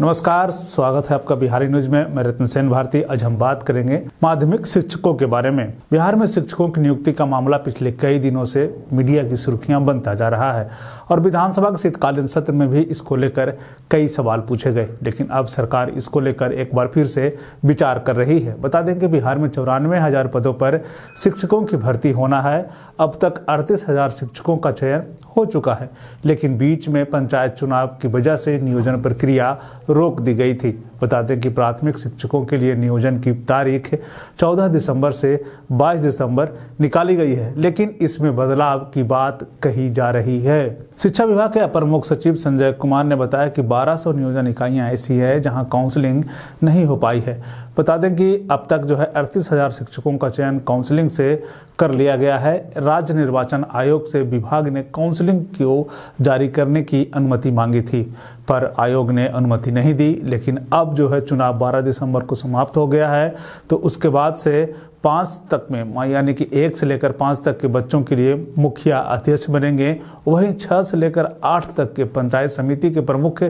नमस्कार स्वागत है आपका बिहारी न्यूज में मैं रतन सेन भारती आज हम बात करेंगे माध्यमिक शिक्षकों के बारे में बिहार में शिक्षकों की नियुक्ति का मामला पिछले कई दिनों से मीडिया की सुर्खियां बनता जा रहा है और विधानसभा के शीतकालीन सत्र में भी इसको लेकर कई सवाल पूछे गए लेकिन अब सरकार इसको लेकर एक बार फिर से विचार कर रही है बता दें कि बिहार में चौरानवे हजार पदों पर शिक्षकों की भर्ती होना है अब तक अड़तीस हजार शिक्षकों का चयन हो चुका है लेकिन बीच में पंचायत चुनाव की वजह से नियोजन प्रक्रिया रोक दी गई थी बता दें कि प्राथमिक शिक्षकों के लिए नियोजन की तारीख 14 दिसंबर से 22 दिसंबर निकाली गई है लेकिन इसमें बदलाव की बात कही जा रही है शिक्षा विभाग के अपर मुख्य सचिव संजय कुमार ने बताया कि 1200 नियोजन इकाइयां ऐसी है जहां काउंसलिंग नहीं हो पाई है बता दें कि अब तक जो है अड़तीस हजार शिक्षकों का चयन काउंसलिंग से कर लिया गया है राज्य निर्वाचन आयोग से विभाग ने काउंसलिंग को जारी करने की अनुमति मांगी थी पर आयोग ने अनुमति नहीं दी लेकिन अब अब जो है चुनाव 12 दिसंबर को समाप्त हो गया है तो उसके बाद से पाँच तक में यानी कि एक से लेकर पाँच तक के बच्चों के लिए मुखिया अध्यक्ष बनेंगे वहीं छः से लेकर आठ तक के पंचायत समिति के प्रमुख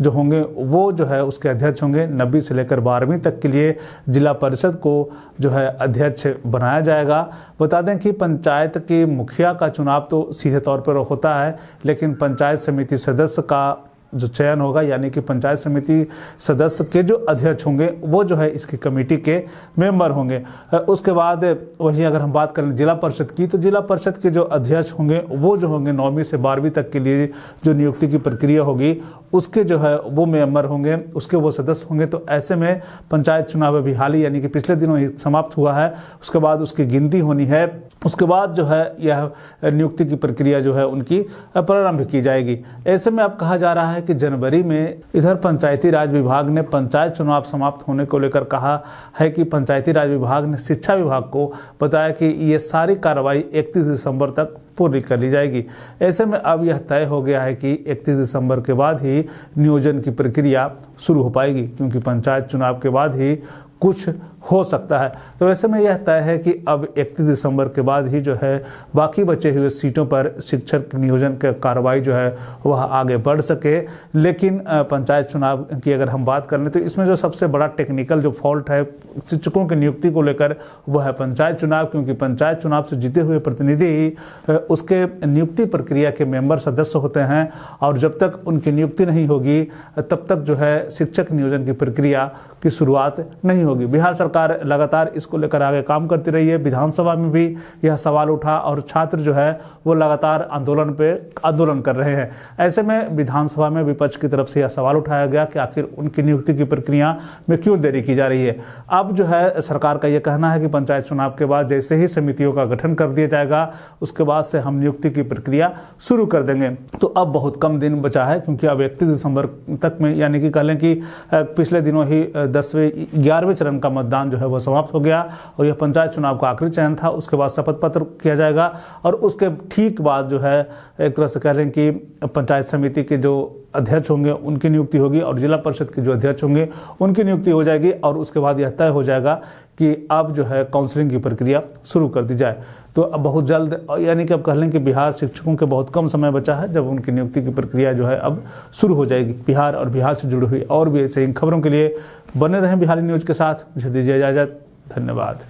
जो होंगे वो जो है उसके अध्यक्ष होंगे नब्बे से लेकर बारहवीं तक के लिए जिला परिषद को जो है अध्यक्ष बनाया जाएगा बता दें कि पंचायत के मुखिया का चुनाव तो सीधे तौर पर होता है लेकिन पंचायत समिति सदस्य का जो चयन होगा यानी कि पंचायत समिति सदस्य के जो अध्यक्ष होंगे वो जो है इसकी कमेटी के मेंबर होंगे उसके बाद वहीं अगर हम बात करें जिला परिषद की तो जिला परिषद के जो अध्यक्ष होंगे वो जो होंगे नौवीं से बारहवीं तक के लिए जो नियुक्ति की प्रक्रिया होगी उसके जो है वो मेंबर होंगे उसके वो सदस्य होंगे तो ऐसे में पंचायत चुनाव अभी हाल ही यानी कि पिछले दिनों ही समाप्त हुआ है उसके बाद उसकी गिनती होनी है उसके बाद जो है यह नियुक्ति की प्रक्रिया जो है उनकी प्रारंभ की जाएगी ऐसे में अब कहा जा रहा है है कि जनवरी में इधर पंचायती राज विभाग ने पंचायत चुनाव समाप्त होने को लेकर कहा है कि पंचायती राज विभाग ने शिक्षा विभाग को बताया कि ये सारी कार्रवाई 31 दिसंबर तक पूरी कर ली जाएगी ऐसे में अब यह तय हो गया है कि 31 दिसंबर के बाद ही नियोजन की प्रक्रिया शुरू हो पाएगी क्योंकि पंचायत चुनाव के बाद ही कुछ हो सकता है तो वैसे में यह तय है कि अब इकतीस दिसंबर के बाद ही जो है बाकी बचे हुए सीटों पर शिक्षक नियोजन की कार्रवाई जो है वह आगे बढ़ सके लेकिन पंचायत चुनाव की अगर हम बात कर लें तो इसमें जो सबसे बड़ा टेक्निकल जो फॉल्ट है शिक्षकों की नियुक्ति को लेकर वह है पंचायत चुनाव क्योंकि पंचायत चुनाव से जीते हुए प्रतिनिधि ही उसके नियुक्ति प्रक्रिया के मेंबर सदस्य होते हैं और जब तक उनकी नियुक्ति नहीं होगी तब तक जो है शिक्षक नियोजन की प्रक्रिया की शुरुआत नहीं होगी होगी बिहार सरकार लगातार इसको लेकर आगे काम करती रही है विधानसभा में भी यह सवाल उठा और छात्र जो है वो लगातार आंदोलन पे आंदोलन कर रहे हैं ऐसे में विधानसभा में विपक्ष की तरफ से यह सवाल उठाया गया कि आखिर उनकी नियुक्ति की प्रक्रिया में क्यों देरी की जा रही है अब जो है सरकार का यह कहना है कि पंचायत चुनाव के बाद जैसे ही समितियों का गठन कर दिया जाएगा उसके बाद से हम नियुक्ति की प्रक्रिया शुरू कर देंगे तो अब बहुत कम दिन बचा है क्योंकि अब इकतीस दिसंबर तक में यानी कि कह लें कि पिछले दिनों ही दसवें ग्यारहवें चरण का मतदान जो है वह समाप्त हो गया और यह पंचायत चुनाव का आखिरी चयन था उसके बाद शपथ पत्र किया जाएगा और उसके ठीक बाद जो है एक तरह से कह हैं कि पंचायत समिति के जो अध्यक्ष होंगे उनकी नियुक्ति होगी और जिला परिषद के जो अध्यक्ष होंगे उनकी नियुक्ति हो जाएगी और उसके बाद यह तय हो जाएगा कि अब जो है काउंसलिंग की प्रक्रिया शुरू कर दी जाए तो अब बहुत जल्द यानी कि अब कह लें कि बिहार शिक्षकों के बहुत कम समय बचा है जब उनकी नियुक्ति की प्रक्रिया जो है अब शुरू हो जाएगी बिहार और बिहार से जुड़ी हुई और भी ऐसे इन खबरों के लिए बने रहें बिहारी न्यूज के साथ मुझे दीजिए इजाज़त धन्यवाद